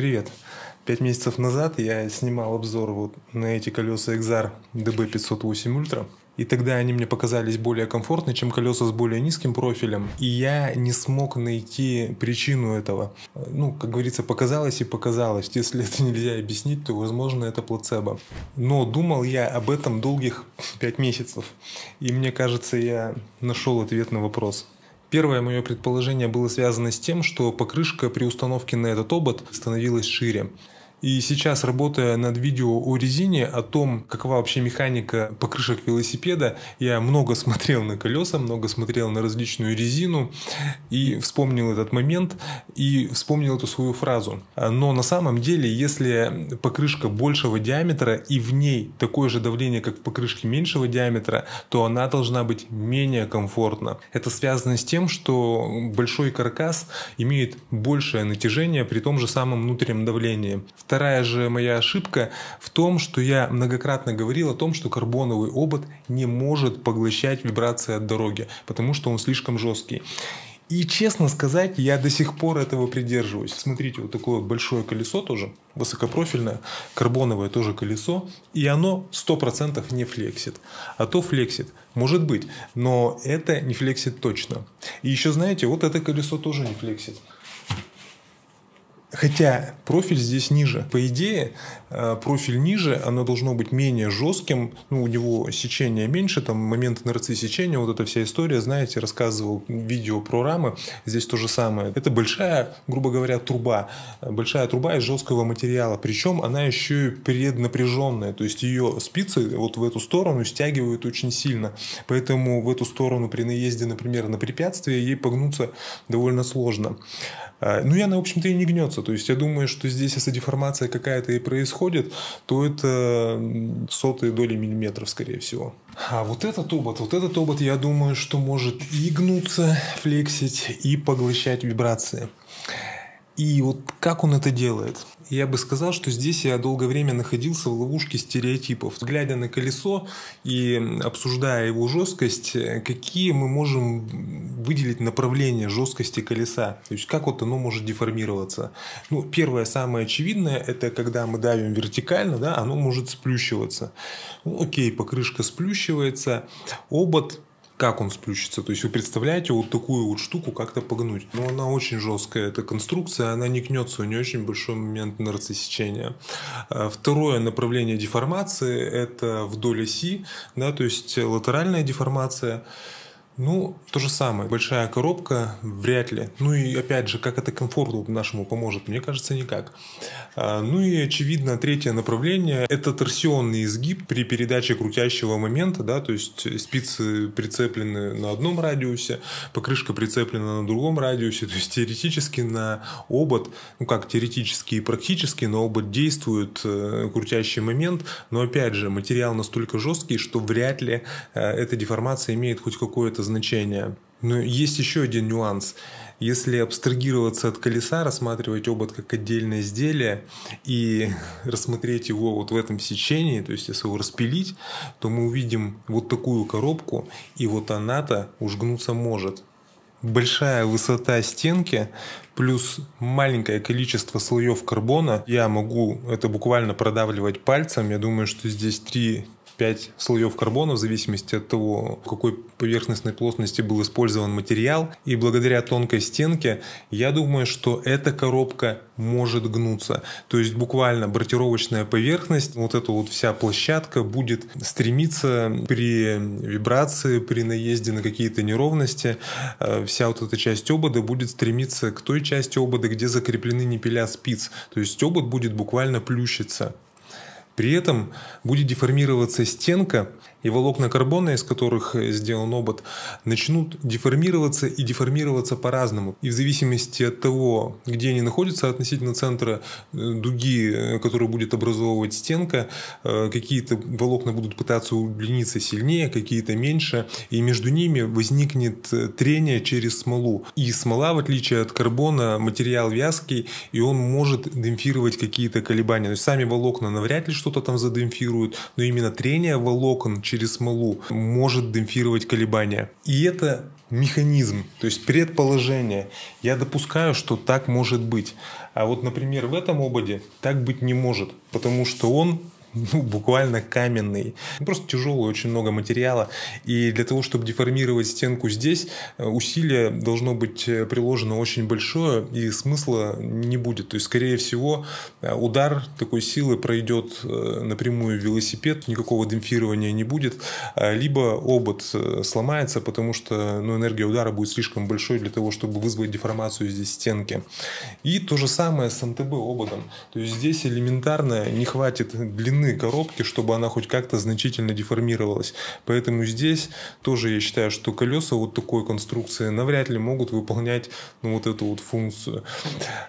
Привет. Пять месяцев назад я снимал обзор вот на эти колеса Exar DB508 Ultra. И тогда они мне показались более комфортны, чем колеса с более низким профилем. И я не смог найти причину этого. Ну, как говорится, показалось и показалось. Если это нельзя объяснить, то, возможно, это плацебо. Но думал я об этом долгих пять месяцев. И мне кажется, я нашел ответ на вопрос. Первое мое предположение было связано с тем, что покрышка при установке на этот обод становилась шире. И сейчас, работая над видео о резине, о том, какова вообще механика покрышек велосипеда, я много смотрел на колеса, много смотрел на различную резину и вспомнил этот момент и вспомнил эту свою фразу. Но на самом деле, если покрышка большего диаметра и в ней такое же давление, как в покрышке меньшего диаметра, то она должна быть менее комфортна. Это связано с тем, что большой каркас имеет большее натяжение при том же самом внутреннем давлении. В Вторая же моя ошибка в том, что я многократно говорил о том, что карбоновый обод не может поглощать вибрации от дороги, потому что он слишком жесткий. И честно сказать, я до сих пор этого придерживаюсь. Смотрите, вот такое большое колесо тоже, высокопрофильное, карбоновое тоже колесо, и оно 100% не флексит. А то флексит, может быть, но это не флексит точно. И еще знаете, вот это колесо тоже не флексит. Хотя профиль здесь ниже. По идее, э, профиль ниже, оно должно быть менее жестким, ну, у него сечение меньше, там момент инерции сечения, вот эта вся история, знаете, рассказывал видео про рамы, здесь то же самое. Это большая, грубо говоря, труба, большая труба из жесткого материала, причем она еще и преднапряженная, то есть ее спицы вот в эту сторону стягивают очень сильно, поэтому в эту сторону при наезде, например, на препятствие ей погнуться довольно сложно. Э, ну, и она, в общем-то, и не гнется, вернется. То есть я думаю, что здесь, если деформация какая-то и происходит, то это сотые доли миллиметров, скорее всего. А вот этот обод, вот этот обод, я думаю, что может и гнуться, флексить, и поглощать вибрации. И вот как он это делает? Я бы сказал, что здесь я долгое время находился в ловушке стереотипов. Глядя на колесо и обсуждая его жесткость, какие мы можем выделить направления жесткости колеса? То есть как вот оно может деформироваться? Ну, первое, самое очевидное, это когда мы давим вертикально, да, оно может сплющиваться. Ну, окей, покрышка сплющивается, обод как он сплющится. То есть вы представляете вот такую вот штуку как-то погнуть. Но ну, она очень жесткая, эта конструкция, она не гнется, у нее очень большой момент нарцессечения. А, второе направление деформации – это вдоль оси, да, то есть латеральная деформация – ну, то же самое. Большая коробка вряд ли. Ну и опять же, как это комфорту нашему поможет? Мне кажется, никак. А, ну и, очевидно, третье направление – это торсионный изгиб при передаче крутящего момента, да, то есть спицы прицеплены на одном радиусе, покрышка прицеплена на другом радиусе, то есть теоретически на обод, ну как теоретически и практически на обод действует э, крутящий момент, но опять же, материал настолько жесткий, что вряд ли э, эта деформация имеет хоть какое-то значения. Но есть еще один нюанс. Если абстрагироваться от колеса, рассматривать обод как отдельное изделие и рассмотреть его вот в этом сечении, то есть если его распилить, то мы увидим вот такую коробку, и вот она-то уж гнуться может. Большая высота стенки плюс маленькое количество слоев карбона. Я могу это буквально продавливать пальцем. Я думаю, что здесь 3 5 слоев карбона в зависимости от того, какой поверхностной плотности был использован материал. И благодаря тонкой стенке, я думаю, что эта коробка может гнуться. То есть буквально бортировочная поверхность, вот эта вот вся площадка будет стремиться при вибрации, при наезде на какие-то неровности, э, вся вот эта часть обода будет стремиться к той части обода, где закреплены не пиля спиц. То есть обод будет буквально плющиться. При этом будет деформироваться стенка, и волокна карбона, из которых э, сделан обод, начнут деформироваться и деформироваться по-разному. И в зависимости от того, где они находятся относительно центра э, дуги, э, которую будет образовывать стенка, какие-то волокна будут пытаться удлиниться сильнее, какие-то меньше, и между ними возникнет трение через смолу. И смола, в отличие от карбона, материал вязкий, и он может демпфировать какие-то колебания. То есть сами волокна навряд ли что-то там задемпфируют, но именно трение волокон через смолу может демпфировать колебания. И это механизм, то есть предположение. Я допускаю, что так может быть. А вот, например, в этом ободе так быть не может, потому что он ну, буквально каменный. Просто тяжелый, очень много материала. И для того, чтобы деформировать стенку здесь, э, усилие должно быть э, приложено очень большое, и смысла не будет. То есть, скорее всего, э, удар такой силы пройдет напрямую в велосипед, никакого демпфирования не будет, а либо обод сломается, потому что ну, энергия удара будет слишком большой для того, чтобы вызвать деформацию здесь стенки. И то же самое с МТБ ободом. То есть здесь элементарно не хватит длины длины коробки, чтобы она хоть как-то значительно деформировалась. Поэтому здесь тоже я считаю, что колеса вот такой конструкции навряд ли могут выполнять ну, вот эту вот функцию.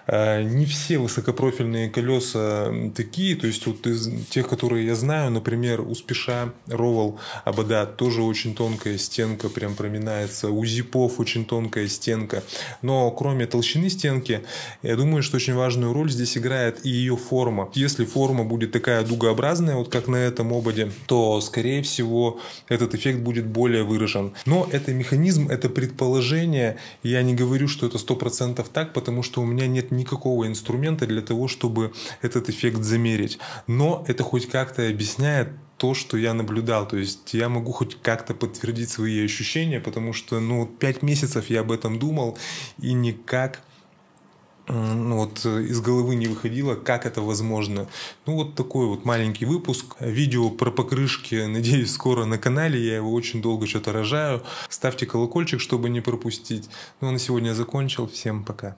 А, не все высокопрофильные колеса такие, то есть вот из тех, которые я знаю, например, у Спеша Ровал Абада тоже очень тонкая стенка прям проминается, у Зипов очень тонкая стенка, но кроме толщины стенки, я думаю, что очень важную роль здесь играет и ее форма. Если форма будет такая дугообразная, разное вот как на этом ободе, то, скорее всего, этот эффект будет более выражен. Но это механизм, это предположение. Я не говорю, что это 100% так, потому что у меня нет никакого инструмента для того, чтобы этот эффект замерить. Но это хоть как-то объясняет то, что я наблюдал. То есть я могу хоть как-то подтвердить свои ощущения, потому что ну, 5 месяцев я об этом думал и никак ну, вот э, из головы не выходило, как это возможно. Ну, вот такой вот маленький выпуск. Видео про покрышки, надеюсь, скоро на канале. Я его очень долго что-то рожаю. Ставьте колокольчик, чтобы не пропустить. Ну, а на сегодня я закончил. Всем пока.